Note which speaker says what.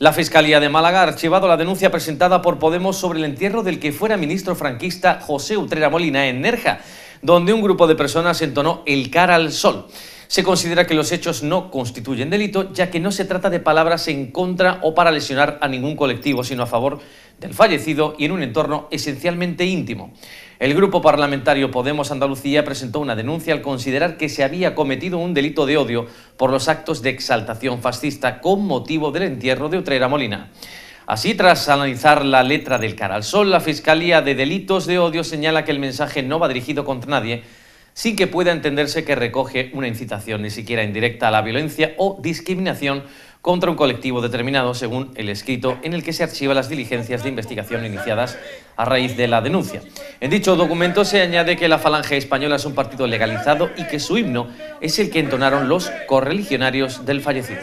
Speaker 1: La Fiscalía de Málaga ha archivado la denuncia presentada por Podemos sobre el entierro del que fuera ministro franquista José Utrera Molina en Nerja, donde un grupo de personas entonó el cara al sol. Se considera que los hechos no constituyen delito, ya que no se trata de palabras en contra o para lesionar a ningún colectivo, sino a favor del fallecido y en un entorno esencialmente íntimo. El grupo parlamentario Podemos Andalucía presentó una denuncia al considerar que se había cometido un delito de odio por los actos de exaltación fascista con motivo del entierro de Utrera Molina. Así, tras analizar la letra del Cara Sol, la Fiscalía de Delitos de Odio señala que el mensaje no va dirigido contra nadie, sin que pueda entenderse que recoge una incitación ni siquiera indirecta a la violencia o discriminación contra un colectivo determinado, según el escrito en el que se archiva las diligencias de investigación iniciadas a raíz de la denuncia. En dicho documento se añade que la Falange Española es un partido legalizado y que su himno es el que entonaron los correligionarios del fallecido.